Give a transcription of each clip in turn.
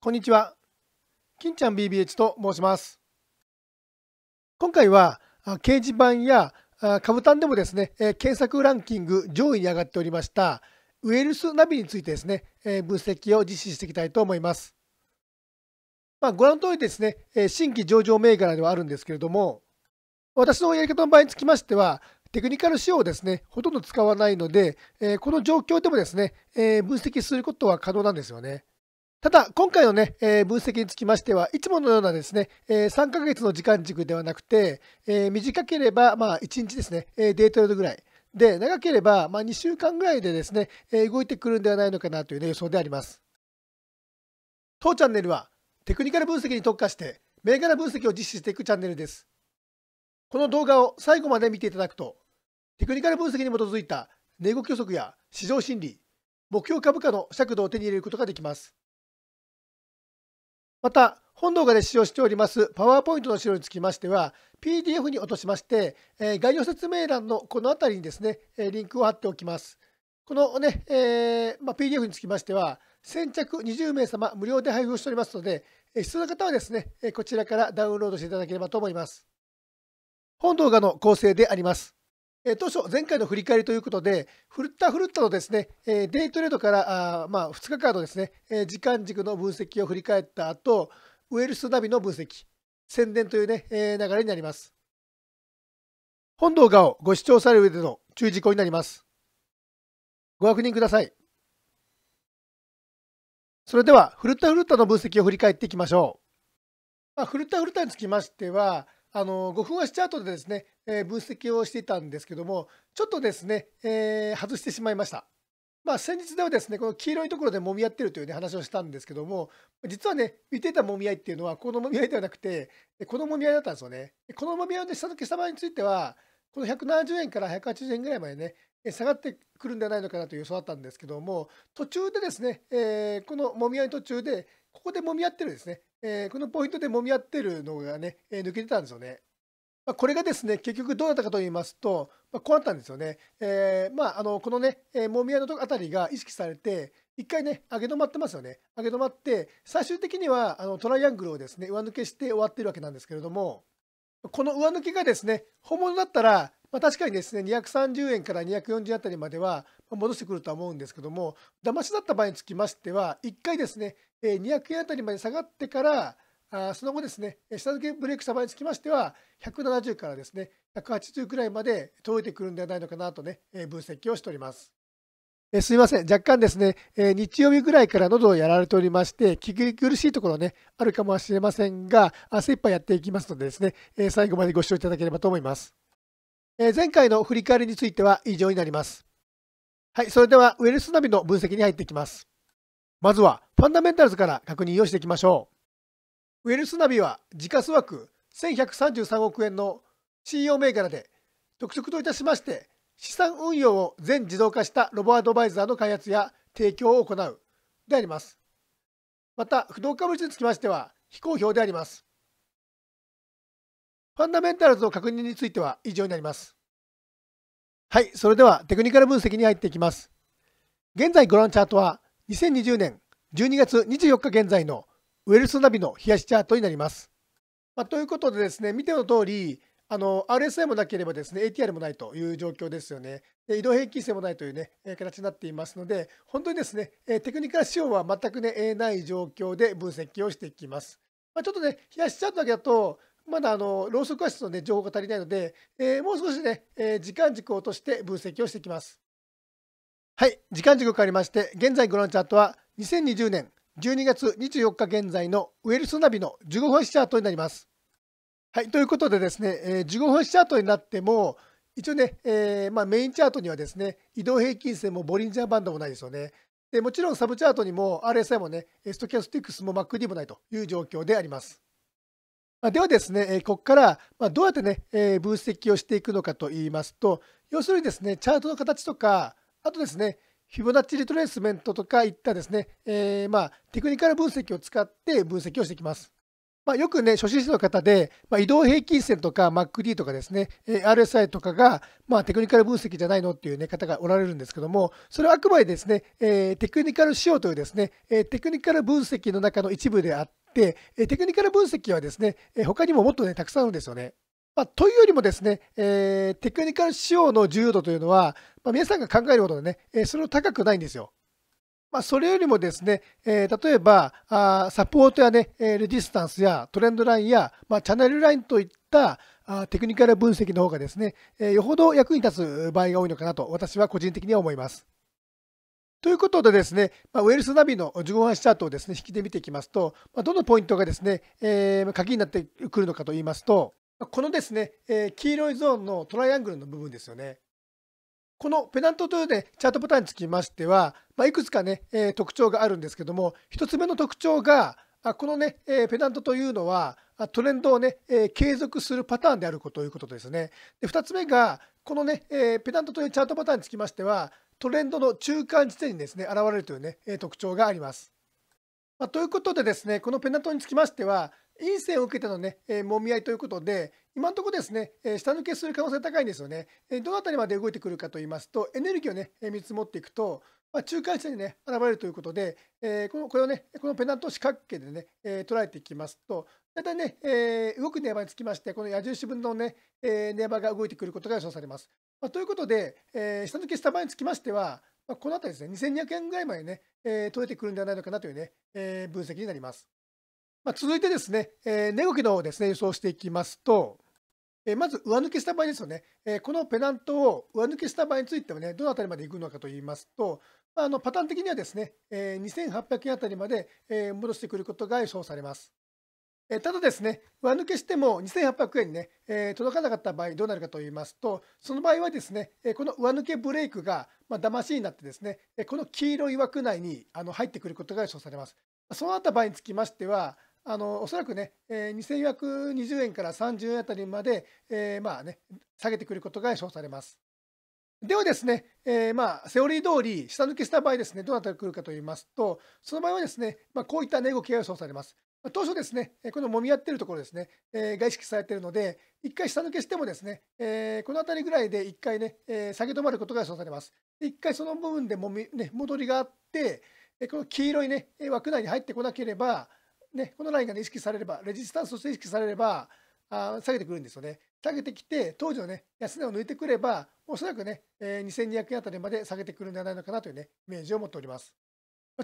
こんにちは。金ちゃん BBH と申します。今回は掲示板や株単でもですね、検索ランキング上位に上がっておりましたウェルスナビについてですね、分析を実施していきたいと思います。まあ、ご覧の通りですね、新規上場銘柄ではあるんですけれども、私のやり方の場合につきましては、テクニカル仕様をですね、ほとんど使わないので、この状況でもですね、分析することは可能なんですよね。ただ、今回のね、えー、分析につきましては、いつものようなですね、えー、3ヶ月の時間軸ではなくて、えー、短ければ、まあ、1日ですね、えー、デートルぐらい。で、長ければ、まあ、2週間ぐらいでですね、えー、動いてくるんではないのかなという、ね、予想であります。当チャンネルは、テクニカル分析に特化して、銘柄分析を実施していくチャンネルです。この動画を最後まで見ていただくと、テクニカル分析に基づいた値動き予測や市場心理、目標株価の尺度を手に入れることができます。また、本動画で使用しておりますパワーポイントの資料につきましては、PDF に落としまして、概要説明欄のこの辺りにですね、リンクを貼っておきます。このね、えま PDF につきましては、先着20名様無料で配布しておりますので、必要な方はですね、こちらからダウンロードしていただければと思います。本動画の構成であります。え当初、前回の振り返りということで、ふるったふるったとですね、えデイトレードからあ、まあ、2日間のですね、え時間軸の分析を振り返った後、ウェルスナビの分析、宣伝というね、え流れになります。本動画をご視聴される上での注意事項になります。ご確認ください。それでは、ふるったふるったの分析を振り返っていきましょう。まあ、フルタフルタにつきましては、あの5分足チャートでですね、えー、分析をしていたんですけども、ちょっとですね、えー、外してしまいました。まあ、先日ではですね、この黄色いところで揉み合ってるという、ね、話をしたんですけども、実はね、見てた揉み合いっていうのは、この揉み合いではなくて、この揉み合いだったんですよね。この揉み合いの下の消した場合については、この170円から180円ぐらいまでね、下がってくるんじゃないのかなという予想だったんですけども、途中でですね、えー、このもみ合い途中で、ここで揉み合ってるんですね。えー、このポイントで揉み合ってるのがね、えー、抜けてたんですよね。まあ、これがですね、結局どうだったかと言いますと、まあ、こうなったんですよね。えー、まあ、あの、このね、えー、揉み合いのとあたりが意識されて、一回ね、上げ止まってますよね。上げ止まって、最終的にはあのトライアングルをですね、上抜けして終わってるわけなんですけれども、この上抜けがですね、本物だったら、まあ、確かにですね、230円から240円あたりまでは戻してくるとは思うんですけども、騙しだった場合につきましては、1回ですね、200円あたりまで下がってから、その後ですね、下付けブレークした場合につきましては、170からですね、180くらいまで届いてくるんではないのかなとね、分析をしております。すいません、若干ですね、日曜日ぐらいから喉をやられておりまして、聞き苦しいところね、あるかもしれませんが、精一いっぱいやっていきますのでですね、最後までご視聴いただければと思います。前回の振り返りについては以上になります。はい、それではウェルスナビの分析に入っていきます。まずは、ファンダメンタルズから確認をしていきましょう。ウェルスナビは時価総額1133億円の CEO 銘柄で、特色といたしまして、資産運用を全自動化したロボアドバイザーの開発や提供を行うであります。また、不動株主につきましては非公表であります。ファンダメンタルズの確認については以上になります。はい、それではテクニカル分析に入っていきます。現在ご覧のチャートは2020年12月24日現在のウェルスナビの冷やしチャートになります。まあ、ということでですね、見ての通り、あの、RSI もなければですね、ATR もないという状況ですよね。で移動平均線もないというね、形になっていますので、本当にですね、テクニカル仕様は全くね、えない状況で分析をしていきます。まあ、ちょっとね、冷やしチャートだけだと、まだあの、ローソク足のね、情報が足りないので、えー、もう少しね、えー、時間軸を落として分析をしていきます。はい、時間軸を変わりまして、現在ご覧のチャートは、2020年12月24日現在のウェルスナビの15分足チャートになります。はい、ということでですね、えー、15分足チャートになっても、一応ね、えー、まあ、メインチャートにはですね、移動平均線もボリンジャーバンドもないですよね。でもちろんサブチャートにも RSI もね、ストキャスティックスも MacD もないという状況であります。まあ、ではですね、ここからどうやってね、分析をしていくのかといいますと、要するにですね、チャートの形とか、あとですね、フィボナッチリトレースメントとかいったですね、えー、まあ、テクニカル分析を使って分析をしてきます。まあ、よくね、初心者の方で、まあ、移動平均線とか MacD とかですね、RSI とかが、まあ、テクニカル分析じゃないのっていう、ね、方がおられるんですけども、それはあくまでですね、えー、テクニカル仕様というですね、えー、テクニカル分析の中の一部であって、えテクニカル分析はですね、え他にももっとね、たくさんあるんですよね。まあ、というよりもですね、えー、テクニカル仕様の重要度というのは、まあ、皆さんが考えるほどね、えー、それほど高くないんですよ。まあ、それよりもですね、えー、例えばあサポートやね、レジスタンスやトレンドラインや、まあ、チャンネルラインといったあテクニカル分析の方がですね、えよほど役に立つ場合が多いのかなと私は個人的には思います。ということでですね、まあ、ウェルスナビの15分シチャートをですね、引きで見ていきますと、まあ、どのポイントがですね、えー、鍵になってくるのかと言いますと、このですね、え黄色いゾーンのトライアングルの部分ですよね。このペナントというチャートパターンにつきましては、まあ、いくつかね、え特徴があるんですけども、1つ目の特徴が、あこのね、えペナントというのは、トレンドをね、え継続するパターンであるということですね。で2つ目が、このね、えペナントというチャートパターンにつきましては、トレンドの中間地点にですね、現れるというね、え特徴があります。まあ、ということでですね、このペナントにつきましては、陰線を受けてのね、えー、揉み合いということで、今のところですね、えー、下抜けする可能性高いんですよね。えー、どのあたりまで動いてくるかと言いますと、エネルギーをね、えー、見積もっていくと、まあ、中間地にね、現れるということで、えー、このこれをね、このペナント四角形でね、えー、捉えていきますと、大体ね、えー、動く値幅につきまして、この矢印分のね、えー、値幅が動いてくることが予想されます。まあ、ということで、えー、下抜けした場合につきましては、まあ、このあたりですね、2200円ぐらいまでね、えー、取れてくるんではないのかなというね、えー、分析になります。まあ、続いてですね、えー、値動きの方ですね、予想していきますと、えー、まず上抜けした場合ですよね、えー、このペナントを上抜けした場合についてはね、どのあたりまでいくのかといいますと、まあ、あのパターン的にはですね、えー、2800円あたりまで、えー、戻してくることが予想されます。えただですね、上抜けしても2800円にね、えー、届かなかった場合どうなるかと言いますと、その場合はですね、えこの上抜けブレイクが、まあ、騙しになってですね、この黄色い枠内にあの入ってくることが予想されます。そうなった場合につきましては、あのおそらくね、えー、2420円から30円あたりまで、えー、まあね、下げてくることが予想されます。ではですね、えー、まあ、セオリー通り、下抜けした場合ですね、どうなってくるかと言いますと、その場合はですね、まあ、こういった値動きが予想されます。当初ですね、この揉み合ってるところですね、えー、が意識されているので、一回下抜けしてもですね、えー、このあたりぐらいで一回ね、えー、下げ止まることが予想されます。一回その部分でもみ、ね、戻りがあって、この黄色いね、枠内に入ってこなければ、ね、このラインが、ね、意識されれば、レジスタンスとして意識されれば、あ下げてくるんですよね。下げてきて、当時のね、安値を抜いてくれば、おそらくね、えー、2200円あたりまで下げてくるんじゃないのかなというね、イメージを持っております。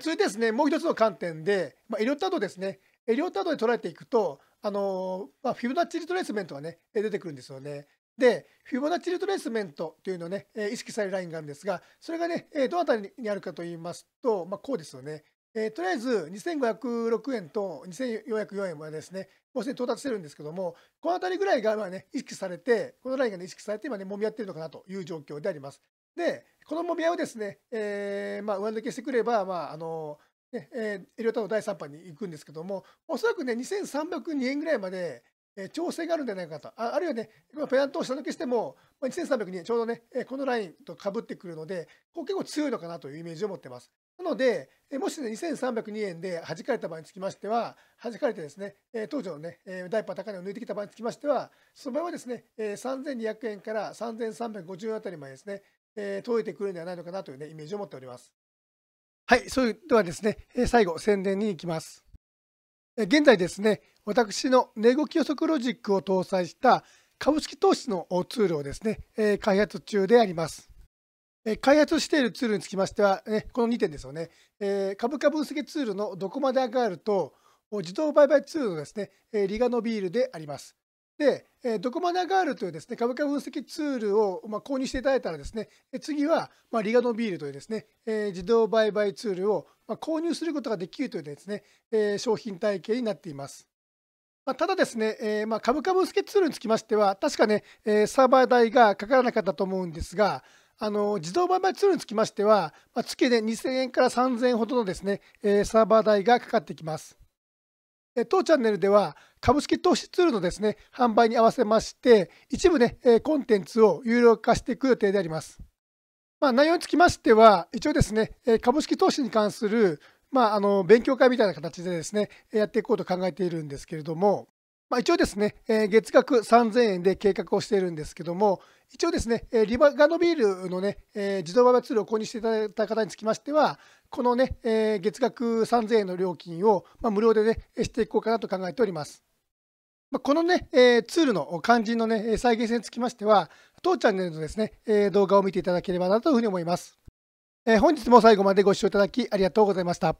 続いてですね、もう一つの観点で、まあ、エリオタードですね。エリオタードで捉えていくと、あのー、まあ、フィボナッチリトレースメントがね、出てくるんですよね。で、フィボナッチリトレースメントというのをね、意識されるラインがあるんですが、それがね、どのあたりにあるかと言いますと、まあ、こうですよね。えー、とりあえず2506円と2404円はですね、もうすでに到達してるんですけども、このあたりぐらいがね、意識されて、このラインが、ね、意識されて、今ね、もみ合ってるのかなという状況であります。で、このもみ合いをですね、えー、まあ、上抜けしてくれば、まあ、あのねえー、エリオタの第3波に行くんですけども、おそらくね、2302円ぐらいまで、えー、調整があるんじゃないかと、ああるいはね、ペナントを下抜けしても、まあ、2302円、ちょうどね、えー、このラインとかぶってくるので、こ結構強いのかなというイメージを持ってます。なので、もし、ね、2302円で弾かれた場合につきましては、弾かれてですね、当時のね、第1波高値を抜いてきた場合につきましては、その場合はですね、3200円から3350円あたりまでですね、届いてくるんではないのかなという、ね、イメージを持っております。はい、それではですね、最後、宣伝に行きます。現在ですね、私の値動き予測ロジックを搭載した株式投資のツールをですね、開発中であります。開発しているツールにつきましては、この2点ですよね、株価分析ツールのどこまで上がると、自動売買ツールのですね、ビールであります。で、ドコマダガールというですね、株価分析ツールをま購入していただいたらですね、次はまリガノビールというですね、自動売買ツールをま購入することができるというですね、商品体系になっています。まただですね、えま株価分析ツールにつきましては、確かね、サーバー代がかからなかったと思うんですが、あの自動売買ツールにつきましては、まあ、月で2000円から3000円ほどのですね、えー、サーバー代がかかってきます。当チャンネルでは株式投資ツールのですね、販売に合わせまして、一部ね、コンテンツを有料化していく予定であります。まあ、内容につきましては、一応ですね、株式投資に関する、まあ、あの勉強会みたいな形でですね、やっていこうと考えているんですけれども、まあ、一応ですね、月額3000円で計画をしているんですけども、一応ですね、リバガノビールのね、自動売買ツールを購入していただいた方につきましては、このね、月額3000円の料金を無料でね、していこうかなと考えております。このね、ツールの肝心のね、再現性につきましては、当チャンネルのですね、動画を見ていただければなというふうに思います。本日も最後までご視聴いただきありがとうございました。